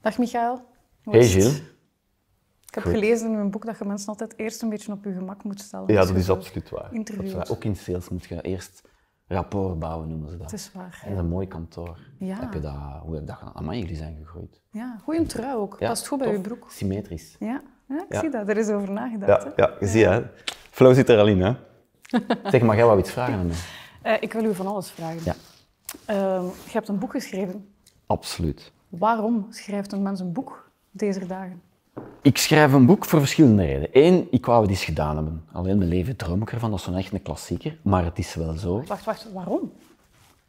Dag Michael. hey Gilles. Ik heb gelezen in mijn boek dat je mensen altijd eerst een beetje op je gemak moet stellen. Ja, dus dat is absoluut waar. Ook in sales moet je eerst rapport bouwen, noemen ze dat. Dat is waar. En een mooi kantoor. Ja. Heb je dat, hoe heb je dat gedaan? Amai, jullie zijn gegroeid. Ja, goeie trui ook. Past goed bij je broek. Symmetrisch. Ja, ja ik zie dat. Er is over nagedacht. Ja, hè? ja je ziet hè. Flow zit er al in, hè. zeg, mag jij wat iets vragen aan mij? Eh, ik wil u van alles vragen. Ja. Uh, je hebt een boek geschreven. Absoluut. Waarom schrijft een mens een boek deze dagen? Ik schrijf een boek voor verschillende redenen. Eén, ik wou het eens gedaan hebben. Alleen mijn leven droom ik ervan, dat is zo'n echt een klassieker. Maar het is wel zo. Wacht, wacht, waarom?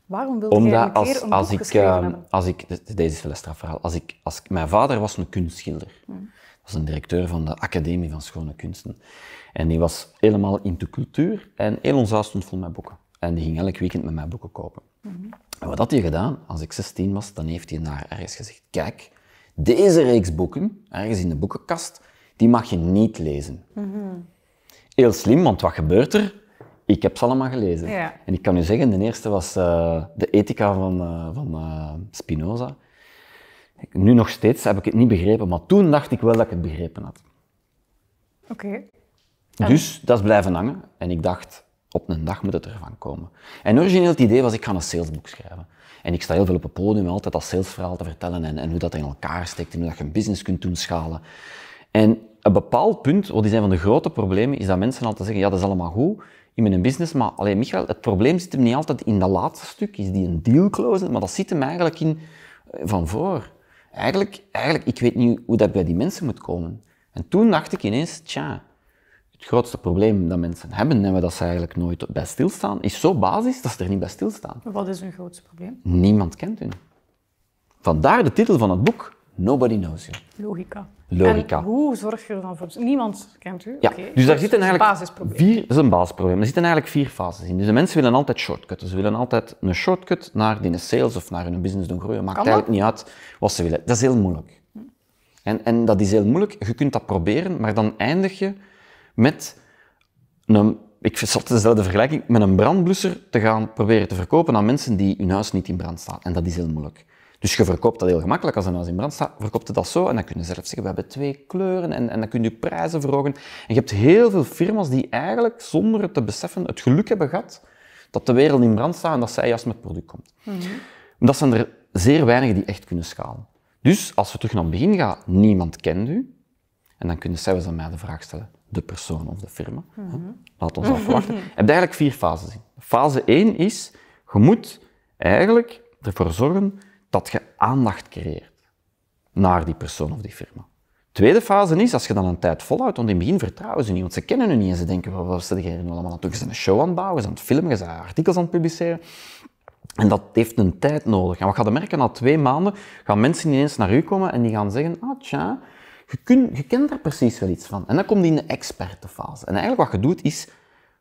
Waarom wil Omdat jij een als, een als boek ik, ehm, als ik, Deze is wel een strafverhaal. Als ik, als, mijn vader was een kunstschilder. Hmm. was een directeur van de Academie van Schone Kunsten. En die was helemaal in de cultuur. En heel ons huis stond vol met boeken. En die ging elk weekend met mij boeken kopen. Hmm. En wat had hij gedaan? Als ik 16 was, dan heeft hij naar ergens gezegd, kijk, deze reeks boeken, ergens in de boekenkast, die mag je niet lezen. Mhm. Heel slim, want wat gebeurt er? Ik heb ze allemaal gelezen. En ik kan u zeggen, de eerste was eh, de ethica van, eh, van eh, Spinoza. Nu nog steeds heb ik het niet begrepen, maar toen dacht ik wel dat ik het begrepen had. Oké. Dus dat is blijven hangen. En ik dacht, op een dag moet het ervan komen. En origineel het idee was, ik ga een salesboek schrijven. En ik sta heel veel op het podium altijd dat salesverhaal te vertellen en, en hoe dat in elkaar steekt en hoe dat je een business kunt doen schalen. En een bepaald punt, wat is een van de grote problemen, is dat mensen altijd zeggen, ja, dat is allemaal goed in mijn business, maar alleen Michael, het probleem zit hem niet altijd in dat laatste stuk, is die een deal closen, maar dat zit hem eigenlijk in eh, van voor. Eigenlijk, eigenlijk, ik weet niet hoe dat bij die mensen moet komen. En toen dacht ik ineens, tja, het grootste probleem dat mensen hebben en dat ze eigenlijk nooit bij stilstaan, is zo basis dat ze er niet bij stilstaan. Wat is hun grootste probleem? Niemand kent hun. Vandaar de titel van het boek, Nobody Knows You. Logica. Logica. hoe zorg je er dan voor? Niemand kent u. Ja, dus daar dus zitten eigenlijk vier, dat is een basisprobleem. Er zitten eigenlijk vier fases in. Dus de mensen willen altijd shortcuts. Ze willen altijd een shortcut naar sales of naar hun business doen groeien. Maakt eigenlijk niet uit wat ze willen. Dat is heel moeilijk. En, en dat is heel moeilijk. Je kunt dat proberen, maar dan eindig je met een, ik zat dezelfde vergelijking, met een brandblusser te gaan proberen te verkopen aan mensen die hun huis niet in brand staan. En dat is heel moeilijk. Dus je verkoopt dat heel gemakkelijk. Als een huis in brand staat, verkoopt het dat zo. En dan kunnen ze zelf zeggen, we hebben twee kleuren. En, en dan kun je prijzen verhogen. En je hebt heel veel firma's die eigenlijk, zonder het te beseffen, het geluk hebben gehad dat de wereld in brand staat en dat zij juist met product komt. Mm Dat zijn er zeer weinigen die echt kunnen schalen. Dus als we terug naar het begin gaan, niemand kent u. En dan kunnen zij zelfs mij de vraag stellen de persoon of de firma. Mhm. Laat ons afwachten. Je hebt eigenlijk vier fases in. Fase 1 is, je moet eigenlijk ervoor zorgen dat je aandacht creëert naar die persoon of die firma. Tweede fase is, als je dan een tijd volhoudt, want in het begin vertrouwen ze niet, want ze kennen je niet en ze denken, wat zit je allemaal aan het doen? Ze zijn een show aan het bouwen, ze zijn aan het filmen, ze zijn artikels aan het publiceren. En dat heeft een tijd nodig. En wat gaat merken, na twee maanden gaan mensen ineens naar u komen en die gaan zeggen, ah tja, je, je kent daar precies wel iets van. En dan kom je in de expertenfase. En eigenlijk wat je doet is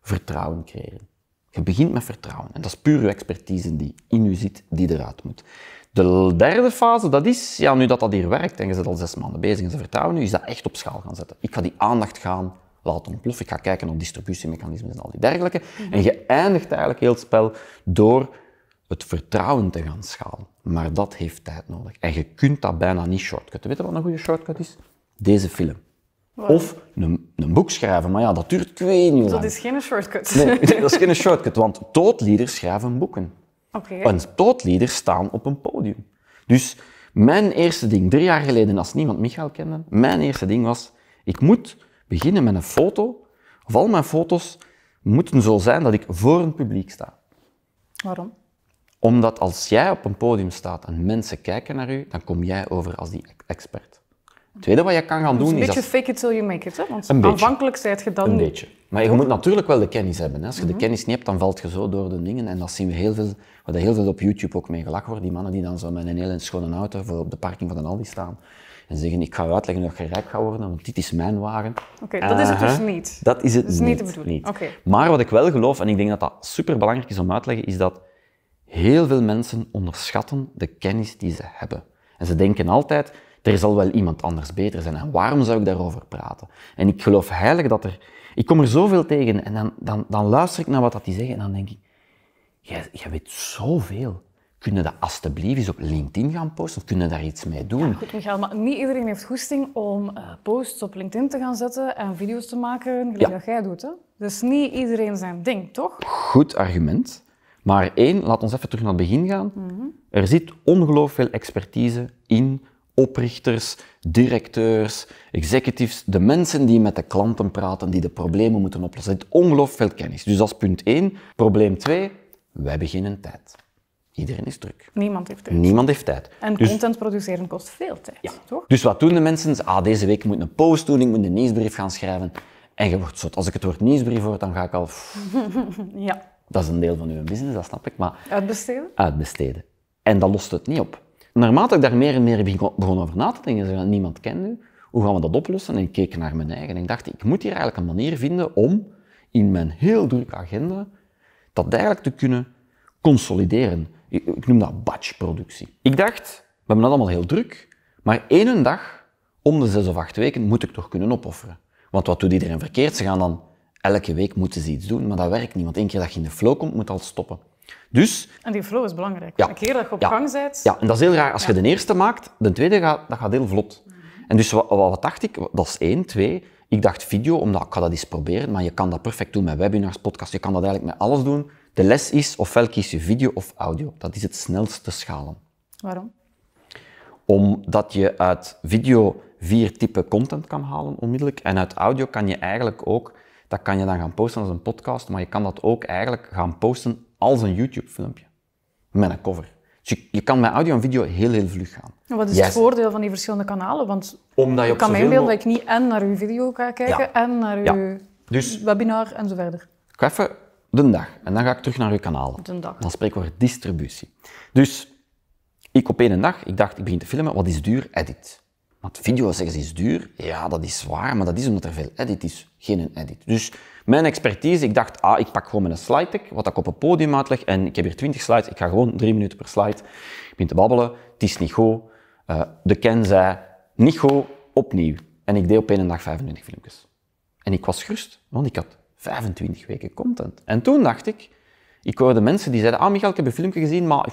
vertrouwen creëren. Je begint met vertrouwen. En dat is puur je expertise die in u zit, die eruit moet. De derde fase, dat is, ja, nu dat dat hier werkt en je zit al zes maanden bezig en ze vertrouwen nu, is dat echt op schaal gaan zetten. Ik ga die aandacht gaan laten ontploffen. Ik ga kijken naar distributiemechanismen en al die dergelijke. Mhm. En je eindigt eigenlijk heel het spel door het vertrouwen te gaan schalen. Maar dat heeft tijd nodig. En je kunt dat bijna niet shortcutten. Weet je wat een goede shortcut is? deze film. Of een, een, boek schrijven, maar ja, dat duurt twee weet niet Dat is geen shortcut. Nee, dat is geen shortcut, want toodlieders schrijven boeken. Oké. Okay. En staan op een podium. Dus mijn eerste ding, drie jaar geleden, als niemand Michael kende, mijn eerste ding was, ik moet beginnen met een foto, of al mijn foto's moeten zo zijn dat ik voor een publiek sta. Waarom? Omdat als jij op een podium staat en mensen kijken naar u, dan kom jij over als die expert. Het tweede wat je kan gaan doen is... Een beetje fake it till you make it, hè? Want een aanvankelijk zei je dan... Een beetje. Maar je moet natuurlijk wel de kennis hebben. Hè? Als je de mhm. kennis niet hebt, dan valt je zo door de dingen. En dat zien we heel veel, wat heel veel op YouTube ook mee gelak wordt. Die mannen die dan zo met een hele schone auto voor op de parking van een Aldi staan. En zeggen, ik ga uitleggen dat je rijp gaat worden, want dit is mijn wagen. Oké, dat is het dus eh, niet. Dat is het dat is niet. niet de bedoeling. Maar wat ik wel geloof, en ik denk dat dat superbelangrijk is om uit te leggen, is dat heel veel mensen onderschatten de kennis die ze hebben. En ze denken altijd, er zal wel iemand anders beter zijn. En waarom zou ik daarover praten? En ik geloof heilig dat er... Ik kom er zoveel tegen en dan, dan, dan luister ik naar wat dat die zeggen en dan denk ik, jij, jij weet zoveel kunnen dat alsjeblieft eens op LinkedIn gaan posten of kunnen daar iets mee doen? goed, Michael, maar niet iedereen heeft goesting om eh, posts op LinkedIn te gaan zetten en video's te maken, gelijk ja. dat jij doet. Hè? Dus niet iedereen zijn ding, toch? Goed argument. Maar één, laat ons even terug naar het begin gaan. Mhm. Er zit ongelooflijk veel expertise in oprichters, directeurs, executives, de mensen die met de klanten praten, die de problemen moeten oplossen. Er zit ongelooflijk veel kennis. Dus dat is punt één. Probleem twee, wij beginnen tijd. Iedereen is druk. Niemand heeft tijd. Niemand heeft tijd. En dus- content produceren kost veel tijd, ja. toch? Dus wat doen de mensen? Ah, deze week moet ik een post doen, ik moet een nieuwsbrief gaan schrijven. En je wordt zot. Als ik het woord nieuwsbrief hoor, dan ga ik al... ja. Dat is een deel van uw business, dat snap ik. Maar uitbesteden? Uitbesteden. En dat lost het niet op. Naarmate ik daar meer en meer begon over na te denken, zei niemand kent hoe gaan we dat oplossen? En ik keek naar mijn eigen en ik dacht, ik moet hier eigenlijk een manier vinden om in mijn heel drukke agenda dat eigenlijk te kunnen consolideren. Ik noem dat batchproductie. Ik dacht, we hebben dat allemaal heel druk, maar één dag om de zes of acht weken moet ik toch kunnen opofferen. Want wat doet iedereen verkeerd? Ze gaan dan elke week moeten ze iets doen, maar dat werkt niet. Want één keer dat je in de flow komt, moet al stoppen. Dus, en die flow is belangrijk. Ja, een keer dat je op gang bent... Ja, en dat is heel raar. Als je de eerste maakt, de tweede gaat, dat gaat heel vlot. En dus wat, wat, dacht ik? Dat is één. Twee, ik dacht video, omdat ik ga dat eens proberen, maar je kan dat perfect doen met webinars, podcasts, je kan dat eigenlijk met alles doen. De les is, ofwel kies je video of audio. Dat is het snelste schalen. Waarom? Omdat je uit video vier typen content kan halen onmiddellijk. En uit audio kan je eigenlijk ook dat kan je dan gaan posten als een podcast, maar je kan dat ook eigenlijk gaan posten als een YouTube-filmpje. Met een cover. Dus je, je, kan met audio en video heel, heel vlug gaan. Wat is het voordeel van die verschillende kanalen? Want Omdat je ik kan mijn inbeelden dat ik niet en naar uw video ga kijken en naar uw dus- webinar en zo verder. Ik ga even de dag en dan ga ik terug naar uw kanalen. De dag. Dan spreken we distributie. Dus ik op één dag, ik dacht ik begin te filmen, wat is duur? Edit. Want video's is duur, ja, dat is zwaar, maar dat is omdat er veel edit is, geen edit. Dus mijn expertise, ik dacht, ah, ik pak gewoon mijn slide deck, wat ik op het podium uitleg, en ik heb hier 20 slides, ik ga gewoon drie minuten per slide, ik ben te babbelen, het is niet goed, eh, de Ken zei, niet goed, opnieuw. En ik deed op één dag 25 filmpjes. En ik was gerust, want ik had 25 weken content. En toen dacht ik, ik hoorde mensen die zeiden, ah Michael, ik heb een filmpje gezien, maar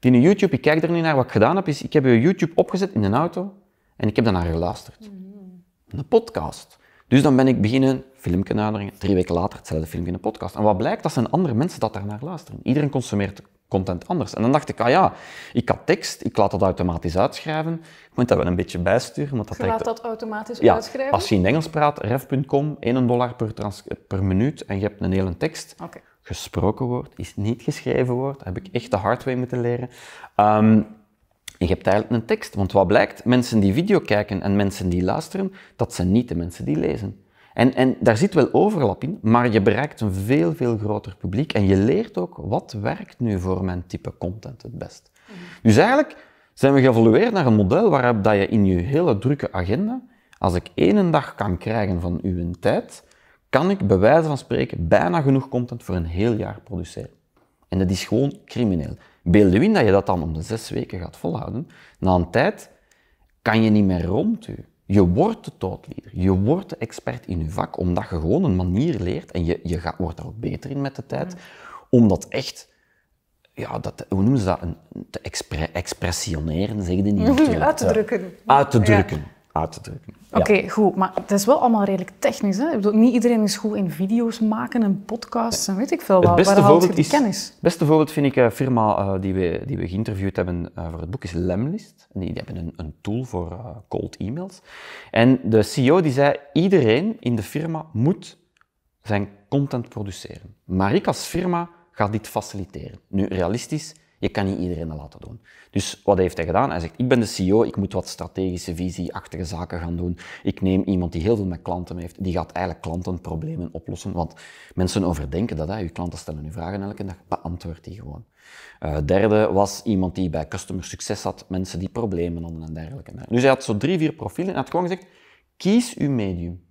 die YouTube, ik kijk er niet naar, wat ik gedaan heb is, ik heb je YouTube opgezet in een auto, en ik heb daarnaar geluisterd. Mm. Een podcast. Dus dan ben ik beginnen filmpje nadringen. Drie weken later hetzelfde filmpje in een podcast. En wat blijkt, dat zijn andere mensen dat daarnaar luisteren. Iedereen consumeert content anders. En dan dacht ik, ah ja, ik had tekst, ik laat dat automatisch uitschrijven. Ik moet dat wel een beetje bijsturen. Want dat je laat dat automatisch ja, uitschrijven? als je in Engels praat, ref.com, 1 dollar per, per, minuut en je hebt een hele tekst. Gesproken woord is niet geschreven woord, dat heb ik echt de hard way moeten leren. Um, en je hebt eigenlijk een tekst, want wat blijkt? Mensen die video kijken en mensen die luisteren, dat zijn niet de mensen die lezen. En, en daar zit wel overlap in, maar je bereikt een veel, veel groter publiek en je leert ook wat werkt nu voor mijn type content het best. Dus eigenlijk zijn we geëvolueerd naar een model waarop dat je in je hele drukke agenda, als ik één dag kan krijgen van uw tijd, kan ik bij wijze van spreken bijna genoeg content voor een heel jaar produceren. En dat is gewoon crimineel. Beeld in dat je dat dan om de zes weken gaat volhouden. Na een tijd kan je niet meer rond je. Je wordt de totleader, je wordt de expert in je vak, omdat je gewoon een manier leert en je, je gaat, wordt daar ook beter in met de tijd, omdat echt ja, dat, hoe noemen ze dat? Een, te expressioneren, zeg je niet. Uit te drukken. Uit te drukken te drukken. Oké, goed. Maar het is wel allemaal redelijk technisch. Hè? Ik bedoel, niet iedereen is goed in video's maken en podcasts en weet ik veel. Waar, het beste waar voorbeeld is, kennis? Het beste voorbeeld vind ik een eh, firma eh, die, we, die we geïnterviewd hebben eh, voor het boek is Lemlist. die, die, hebben een, een tool voor uh, cold emails. En de CEO die zei, iedereen in de firma moet zijn content produceren. Maar ik als firma ga dit faciliteren. Nu, realistisch je kan niet iedereen dat laten doen. Dus wat heeft hij gedaan? Hij zegt, ik ben de CEO, ik moet wat strategische visie achter zaken gaan doen. Ik neem iemand die heel veel met klanten heeft, die gaat eigenlijk klantenproblemen oplossen. Want mensen overdenken dat, hè. je klanten stellen hun vragen elke dag, beantwoord die gewoon. Eh, derde was iemand die bij customer succes had, mensen die problemen hadden en dergelijke. Dus hij had zo drie, vier profielen en had gewoon gezegd, kies uw medium.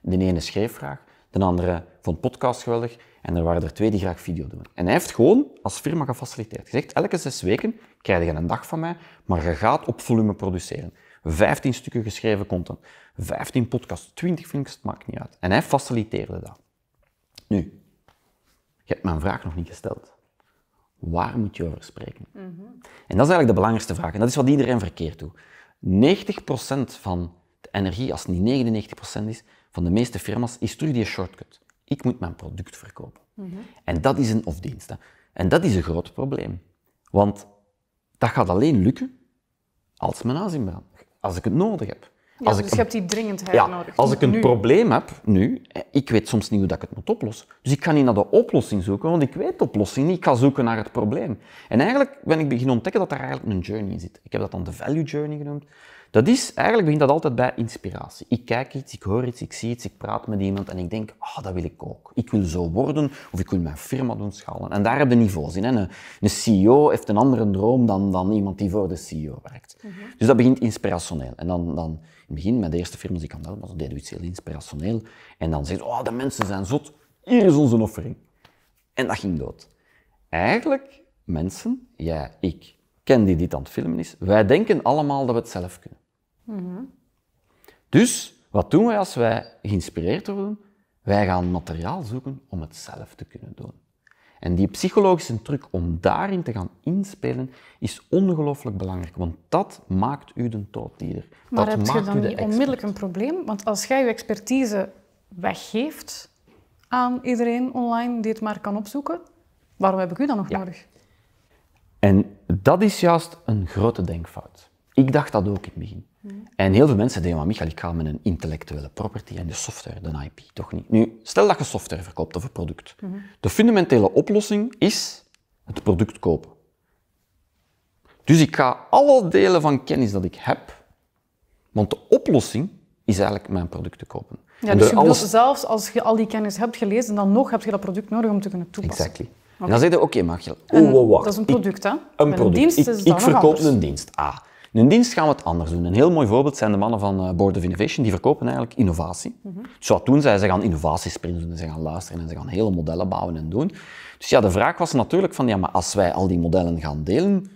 De ene schreef graag, de andere vond podcast geweldig. En er waren er twee die graag video doen. En hij heeft gewoon als firma gefaciliteerd. Gezegd, elke zes weken krijg je een dag van mij, maar je gaat op volume produceren. 15 stukken geschreven content, 15 podcasts, 20 films, het maakt niet uit. En hij faciliteerde dat. Nu, je hebt mijn vraag nog niet gesteld. Waar moet je over spreken? Mhm. En dat is eigenlijk de belangrijkste vraag. En dat is wat iedereen verkeerd doet. 90% van de energie, als het niet 99% is, van de meeste firma's is terug die shortcut. Ik moet mijn product verkopen. Mhm. En dat is een of dienst. En dat is een groot probleem. Want dat gaat alleen lukken als mijn aanzien Als ik het nodig heb. als ik dus je hebt die dringendheid ja, nodig. Als ik een probleem heb, nu, eh, ik weet soms niet hoe dat ik het moet oplossen. Dus ik ga niet naar de oplossing zoeken, want ik weet de oplossing niet. Ik ga zoeken naar het probleem. En eigenlijk ben ik beginnen ontdekken dat daar eigenlijk een journey in zit. Ik heb dat dan de value journey genoemd. Dat is, eigenlijk begint dat altijd bij inspiratie. Ik kijk iets, ik hoor iets, ik zie iets, ik praat met iemand en ik denk, oh, dat wil ik ook. Ik wil zo worden of ik wil mijn firma doen schalen. En daar heb je niveaus in. Hè. Een, CEO heeft een andere droom dan, dan iemand die voor de CEO werkt. Mhm. Dus dat begint inspirationeel. En dan, dan in het begin, met de eerste firma die ik aan was, deden we iets heel inspirationeel. En dan zegt: oh, de mensen zijn zot, hier is onze offering. En dat ging dood. Eigenlijk, mensen, jij, ik, Ken die dit aan het filmen is, wij denken allemaal dat we het zelf kunnen. Mhm. Dus wat doen wij als wij geïnspireerd worden? Wij gaan materiaal zoeken om het zelf te kunnen doen. En die psychologische truc om daarin te gaan inspelen is ongelooflijk belangrijk, want dat maakt u de dooddieder. Maar dat heb maakt je dan niet onmiddellijk een probleem? Want als jij je expertise weggeeft aan iedereen online die het maar kan opzoeken, waarom heb ik u dan nog nodig? En dat is juist een grote denkfout. Ik dacht dat ook in het begin. En heel veel mensen denken, maar Michael, ik ga met een intellectuele property en de software, de IP, toch niet. Nu, stel dat je software verkoopt of een product. De fundamentele oplossing is het product kopen. Dus ik ga alle delen van kennis dat ik heb, want de oplossing is eigenlijk mijn product te kopen. Ja, dus je zelfs als je al die kennis hebt gelezen, dan nog heb je dat product nodig om te kunnen toepassen. Exactly. En dan zeg je, oké, okay, je. Oh, wacht. Dat is een product, hè? Een, een product. dienst ik, ik verkoop een dienst, Ah. In dienst gaan we het anders doen. Een heel mooi voorbeeld zijn de mannen van eh, Board of Innovation, die verkopen eigenlijk innovatie. Mm toen Dus zij? Ze gaan innovatiesprints doen, ze gaan luisteren en ze gaan hele modellen bouwen en doen. Dus ja, de vraag was natuurlijk van, ja, maar als wij al die modellen gaan delen,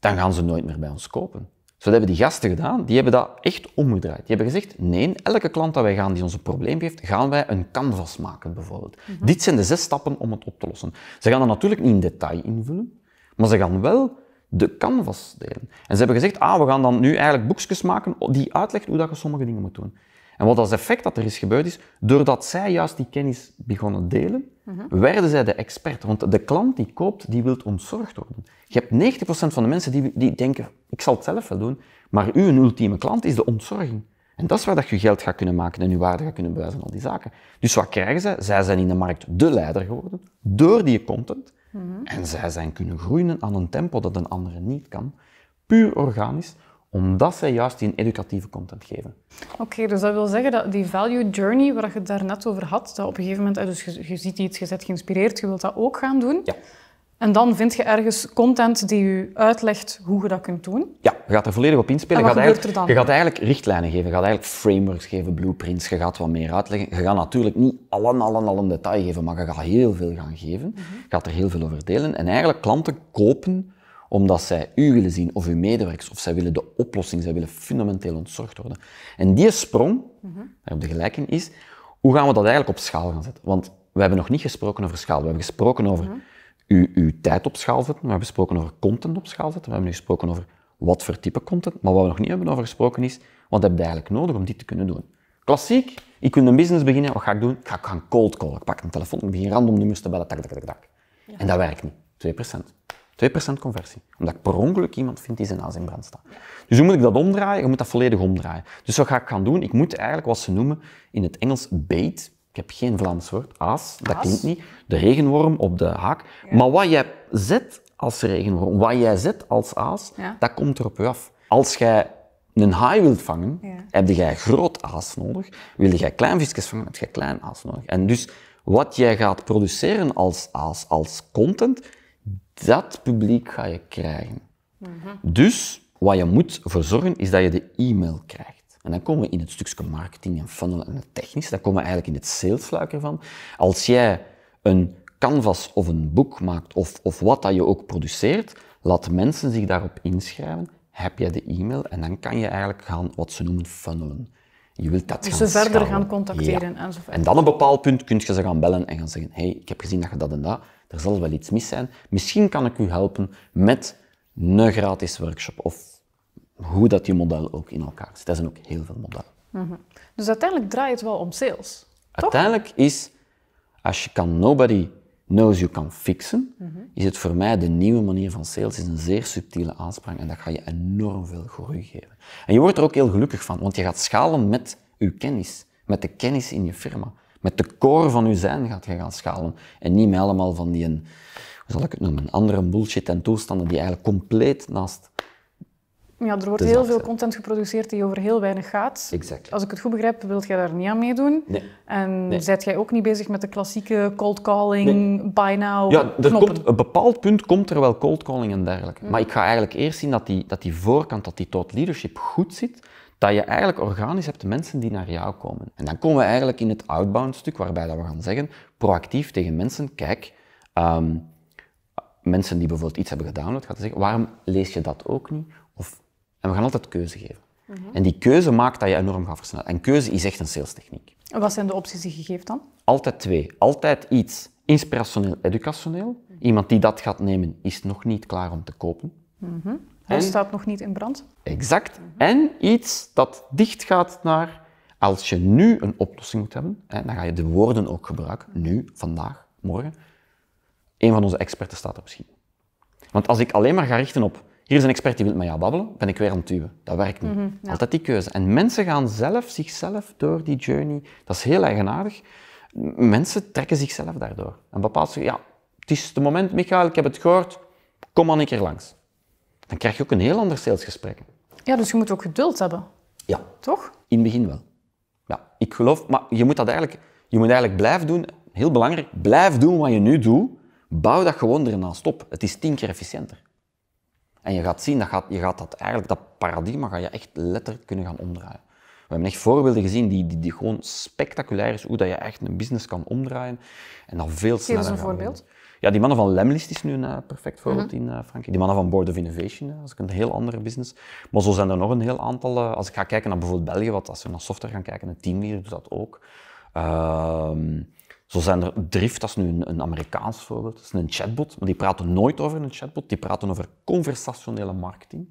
dan gaan ze nooit meer bij ons kopen. Dus wat hebben die gasten gedaan? Die hebben dat echt omgedraaid. Die hebben gezegd, nee, elke klant dat wij gaan die ons een probleem heeft, gaan wij een canvas maken bijvoorbeeld. Mhm. Dit zijn de zes stappen om het op te lossen. Ze gaan dat natuurlijk niet in detail invullen, maar ze gaan wel de canvas delen. En ze hebben gezegd, ah, we gaan dan nu eigenlijk boekjes maken die uitlegt hoe dat je sommige dingen moet doen. En wat als effect dat er is gebeurd is, doordat zij juist die kennis begonnen delen, mhm. werden zij de expert. Want de klant die koopt, die wil ontzorgd worden. Je hebt 90% van de mensen die, die denken, ik zal het zelf wel doen, maar uw ultieme klant is de ontzorging. En dat is waar dat je geld gaat kunnen maken en je waarde gaat kunnen bewijzen al die zaken. Dus wat krijgen zij? Zij zijn in de markt de leider geworden door die content. Mhm. En zij zijn kunnen groeien aan een tempo dat een andere niet kan, puur organisch, omdat zij juist die educatieve content geven. Oké, dus dat wil zeggen dat die value journey waar je het daarnet over had, dat op een gegeven moment, dus je, ziet iets, je bent geïnspireerd, je wilt dat ook gaan doen. Ja. En dan vind je ergens content die je uitlegt hoe je dat kunt doen? Ja, je gaat er volledig op inspelen. En wat je, gaat er dan? je gaat eigenlijk richtlijnen geven, je gaat eigenlijk frameworks geven, blueprints, je gaat wat meer uitleggen. Je gaat natuurlijk niet allen, allen, allen detail geven, maar je gaat heel veel gaan geven. Mhm. Je gaat er heel veel over delen. En eigenlijk klanten kopen omdat zij u willen zien of uw medewerkers, of zij willen de oplossing, zij willen fundamenteel ontzorgd worden. En die sprong, mm daar op de gelijk is hoe gaan we dat eigenlijk op schaal gaan zetten? Want we hebben nog niet gesproken over schaal, we hebben gesproken over... Mhm uw tijd op schaal zetten. We hebben gesproken over content op schaal zetten. We hebben nu gesproken over wat voor type content. Maar wat we nog niet hebben over gesproken is, wat heb je eigenlijk nodig om dit te kunnen doen? Klassiek, ik wil een business beginnen, wat ga ik doen? Ik ga gaan cold callen. Ik pak een telefoon, ik begin random nummers te bellen, tak, tak, tak, tak. En dat werkt niet. 2%. 2% conversie. Omdat ik per ongeluk iemand vind die zijn naast in brand staat. Dus hoe moet ik dat omdraaien? Je moet dat volledig omdraaien. Dus wat ga ik gaan doen? Ik moet eigenlijk wat ze noemen in het Engels bait heb geen Vlaams woord. Aas, dat klinkt niet. De regenworm op de haak. Maar wat jij zet als regenworm, wat jij zet als aas, dat komt er op je af. Als jij een haai wilt vangen, ja. heb jij groot aas nodig. Wil jij klein visjes vangen, heb jij klein aas nodig. En dus wat jij gaat produceren als aas, als content, dat publiek ga je krijgen. Mhm. Dus wat je moet verzorgen zorgen, is dat je de e-mail krijgt. En dan komen we in het stukje marketing en funnel en het technisch, dan komen we eigenlijk in het salesluik ervan. Als jij een canvas of een boek maakt of, of wat dat je ook produceert, laat mensen zich daarop inschrijven, heb jij de e-mail en dan kan je eigenlijk gaan wat ze noemen funnelen. Je wilt dat dus gaan ze verder gaan contacteren ja. enzovoort. En dan op een bepaald punt kun je ze gaan bellen en gaan zeggen, hey, ik heb gezien dat je dat en dat, er zal wel iets mis zijn, misschien kan ik u helpen met een gratis workshop of hoe dat je model ook in elkaar zit. Er zijn ook heel veel modellen. Mhm. Dus uiteindelijk draait het wel om sales. Toch? Uiteindelijk is, als je kan nobody knows you can fixen, mhm. is het voor mij de nieuwe manier van sales. is een zeer subtiele aanspraak en dat ga je enorm veel groei geven. En je wordt er ook heel gelukkig van, want je gaat schalen met je kennis, met de kennis in je firma. Met de core van je zijn gaat je gaan schalen. En niet met allemaal van die, hoe zal ik het noemen, andere bullshit en toestanden die eigenlijk compleet naast ja, er wordt dus heel veel eh, content geproduceerd die over heel weinig gaat. Als ik het goed begrijp, wilt jij daar niet aan meedoen. Nee. En nee. zijt jij ook niet bezig met de klassieke cold calling, by now, Ja, komt, een bepaald punt komt er wel cold calling en dergelijke. Mm. Maar ik ga eigenlijk eerst zien dat die, dat die voorkant, dat die tot leadership goed zit. Dat je eigenlijk organisch hebt de mensen die naar jou komen. En dan komen we eigenlijk in het outbound stuk, waarbij dat we gaan zeggen, proactief tegen mensen, kijk... Ehm, mensen die bijvoorbeeld iets hebben gedownload, gaat zeggen, waarom lees je dat ook niet? En we gaan altijd keuze geven. Mhm. En die keuze maakt dat je enorm gaat versnellen. En keuze is echt een salestechniek. En wat zijn de opties die je geeft dan? Altijd twee. Altijd iets inspirationeel, educationeel. Mhm. Iemand die dat gaat nemen, is nog niet klaar om te kopen. Mm Hij staat nog niet in brand. Exact. Mhm. En iets dat dicht gaat naar als je nu een oplossing moet hebben, dan ga je de woorden ook gebruiken, nu, vandaag, morgen. Een van onze experten staat er misschien. Want als ik alleen maar ga richten op hier is een expert die wil met jou babbelen, ben ik weer aan het duwen. Dat werkt niet. Mhm, Altijd die keuze. En mensen gaan zelf zichzelf door die journey. Dat is heel eigenaardig. Mensen trekken zichzelf daardoor. En bepaalt ze: ja, het is de moment, Michael, ik heb het gehoord, kom maar een keer langs. Dan krijg je ook een heel ander salesgesprek. Ja, dus je moet ook geduld hebben. Ja. Toch? In het begin wel. Ja, ik geloof, maar je moet dat eigenlijk, je moet eigenlijk blijven doen, heel belangrijk, blijf doen wat je nu doet, bouw dat gewoon ernaast op. Het is tien keer efficiënter. En je gaat zien, dat gaat, je gaat dat eigenlijk, dat paradigma ga je echt letterlijk kunnen gaan omdraaien. We hebben echt voorbeelden gezien die, die, die gewoon spectaculair is, hoe dat je echt een business kan omdraaien en dan veel sneller Geef eens een voorbeeld. Ja, die mannen van Lemlist is nu een eh, perfect voorbeeld mhm. in uh, Frankrijk. Die mannen van Board of Innovation, eh, dat is een heel andere business. Maar zo zijn er nog een heel aantal. als ik ga kijken naar bijvoorbeeld België, wat als we naar software gaan kijken, een teamleader doet dat ook. Ehm, zo zijn er Drift, dat is nu een, een Amerikaans voorbeeld, dat is een chatbot, maar die praten nooit over een chatbot, die praten over conversationele marketing.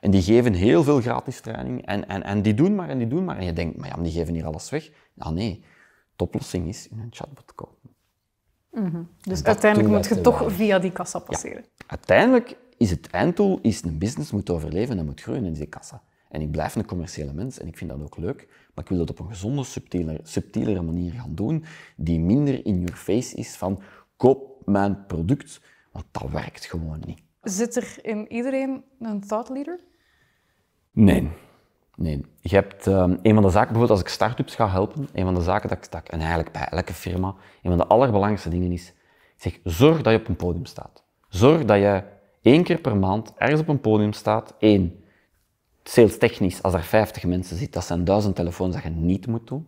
En die geven heel veel gratis training en, en, en die doen maar en die doen maar. En je denkt, maar ja, die geven hier alles weg. Nou nee, de oplossing is in een chatbot kopen. Mhm. Dus uiteindelijk moet je toch via die kassa passeren. uiteindelijk is het einddoel, is een business moet overleven en moet groeien in die kassa. En ik blijf een commerciële mens en ik vind dat ook leuk. Maar ik wil dat op een gezonde, subtielere, subtielere manier gaan doen, die minder in your face is van koop mijn product, want dat werkt gewoon niet. Zit er in iedereen een thought leader? Nee. Nee. Je hebt ehm, een van de zaken, bijvoorbeeld als ik startups ga helpen, een van de zaken dat ik stak, en eigenlijk bij elke firma, een van de allerbelangrijkste dingen is, zeg, zorg dat je op een podium staat. Zorg dat je één keer per maand ergens op een podium staat. Eén, Sales technisch, als er 50 mensen zitten, dat zijn duizend telefoons dat je niet moet doen.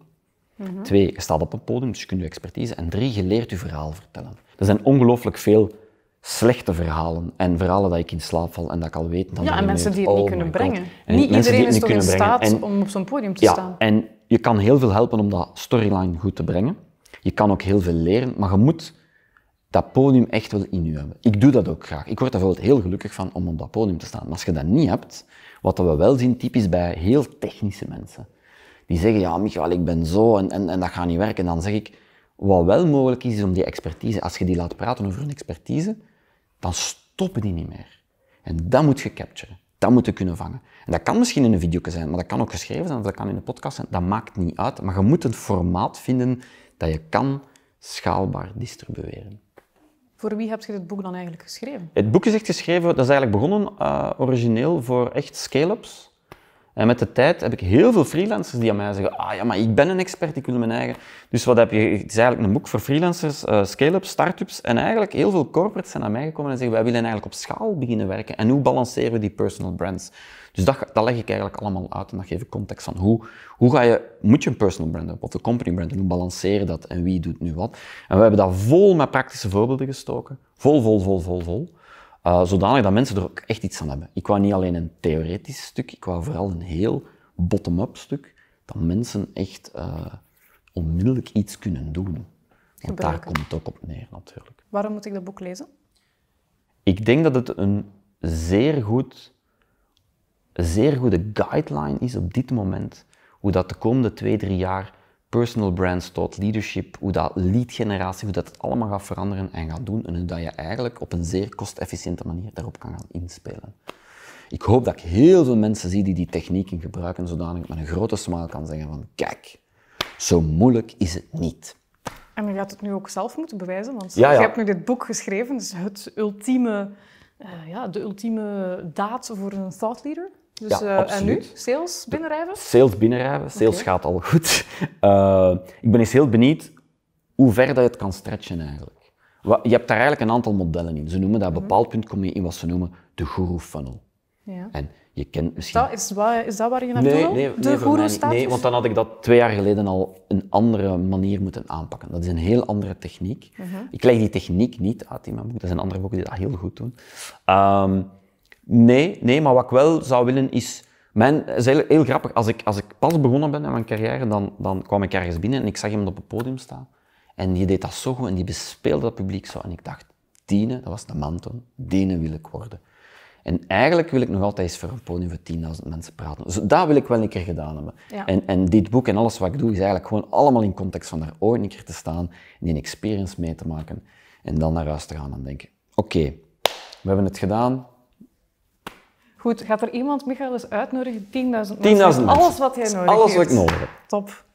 Mhm. Twee, je staat op een podium, dus je kunt je expertise. En drie, je leert je verhaal vertellen. Er zijn ongelooflijk veel slechte verhalen en verhalen dat ik in slaap val en dat ik al weet. Dan ja, oh en mensen die het niet kunnen brengen. Niet iedereen is toch in staat om op zo'n podium te ja, staan. En je kan heel veel helpen om dat storyline goed te brengen. Je kan ook heel veel leren, maar je moet dat podium echt wel in je hebben. Ik doe dat ook graag. Ik word er bijvoorbeeld heel gelukkig van om op dat podium te staan. Maar als je dat niet hebt, wat we wel zien typisch bij heel technische mensen. Die zeggen, ja Michael, ik ben zo en, en, en dat gaat niet werken. En dan zeg ik, wat wel mogelijk is, is om die expertise, als je die laat praten over hun expertise, dan stoppen die niet meer. En dat moet je capturen. Dat moet je kunnen vangen. En dat kan misschien in een video zijn, maar dat kan ook geschreven zijn of dat kan in een podcast zijn. Dat maakt niet uit. Maar je moet een formaat vinden dat je kan schaalbaar distribueren. Voor wie heb je dit boek dan eigenlijk geschreven? Het boek is echt geschreven, dat is eigenlijk begonnen eh, origineel voor echt scale-ups. En met de tijd heb ik heel veel freelancers die aan mij zeggen, ah ja, maar ik ben een expert, ik wil mijn eigen... Dus wat heb je, het is eigenlijk een boek voor freelancers, uh, scale-ups, start-ups. En eigenlijk heel veel corporates zijn aan mij gekomen en zeggen, wij willen eigenlijk op schaal beginnen werken. En hoe balanceren we die personal brands? Dus dat, leg ik eigenlijk allemaal uit en dat geef ik context van hoe, hoe ga je, moet je een personal brand hebben of een company brand en hoe balanceer je dat en wie doet nu wat. En we hebben dat vol met praktische voorbeelden gestoken. Vol, vol, vol, vol, vol. Uh, zodanig dat mensen er ook echt iets aan hebben. Ik wou niet alleen een theoretisch stuk, ik wou vooral een heel bottom-up stuk, dat mensen echt eh, onmiddellijk iets kunnen doen. Want daar komt het ook op neer, natuurlijk. Waarom moet ik dat boek lezen? Ik denk dat het een zeer goed een zeer goede guideline is op dit moment hoe dat de komende twee, drie jaar personal brands tot leadership, hoe dat lead generatie, hoe dat allemaal gaat veranderen en gaat doen en hoe dat je eigenlijk op een zeer kostefficiënte manier daarop kan gaan inspelen. Ik hoop dat ik heel veel mensen zie die die technieken gebruiken, zodanig ik met een grote smile kan zeggen van kijk, zo moeilijk is het niet. En je gaat het nu ook zelf moeten bewijzen, want je hebt nu dit boek geschreven, dus het ultieme, uh, ja, de ultieme daad voor een thought leader. Dus, ja, eh, en nu? Sales binnenrijven? Sales binnenrijven. Sales gaat al goed. Eh, ik ben eens heel benieuwd hoe ver dat je het kan stretchen eigenlijk. Je hebt daar eigenlijk een aantal modellen in. Ze noemen dat, op mhm. bepaald punt kom je in wat ze noemen de guru funnel. Ja. En je kent misschien... Dat is, is, dat waar je naartoe nee, Nee, de nee, guru Nee, want dan had ik dat twee jaar geleden al een andere manier moeten aanpakken. Dat is een heel andere techniek. Mhm. Ik leg die techniek niet uit in mijn boek. Dat zijn andere boeken die dat heel goed doen. Um, ehm, Nee, nee, maar wat ik wel zou willen is... Mijn, is heel grappig, als ik, als ik pas begonnen ben met mijn carrière, dan, dan kwam ik ergens binnen en ik zag iemand op het podium staan. En die deed dat zo goed en die bespeelde dat publiek zo. En ik dacht, Diene, dat was de man toen, wil ik worden. En eigenlijk wil ik nog altijd eens voor een podium voor 10.000 mensen praten. dat wil ik wel een keer gedaan hebben. En, en dit boek en alles wat ik doe, is eigenlijk gewoon allemaal in context van daar ooit een keer te staan, en die experience mee te maken en dan naar huis te gaan en denken, oké, we hebben het gedaan, Goed, gaat er iemand Michael Michaelis uitnodigen? 10.000 10.000 Alles wat jij nodig hebt. Alles wat ik nodig heb. Top.